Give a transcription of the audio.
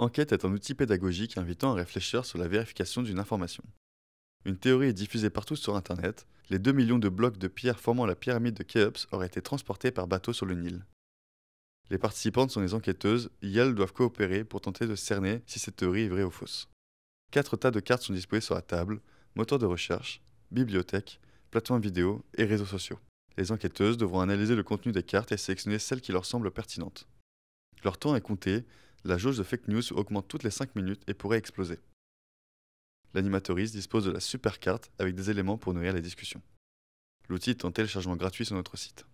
Enquête est un outil pédagogique invitant à réfléchir sur la vérification d'une information. Une théorie est diffusée partout sur Internet. Les 2 millions de blocs de pierre formant la pyramide de Khéops auraient été transportés par bateau sur le Nil. Les participantes sont des enquêteuses, et elles doivent coopérer pour tenter de cerner si cette théorie est vraie ou fausse. Quatre tas de cartes sont disposées sur la table, moteur de recherche, bibliothèque, plateforme vidéo et réseaux sociaux. Les enquêteuses devront analyser le contenu des cartes et sélectionner celles qui leur semblent pertinentes. Leur temps est compté la jauge de fake news augmente toutes les 5 minutes et pourrait exploser. L'animatoriste dispose de la super carte avec des éléments pour nourrir les discussions. L'outil est en téléchargement gratuit sur notre site.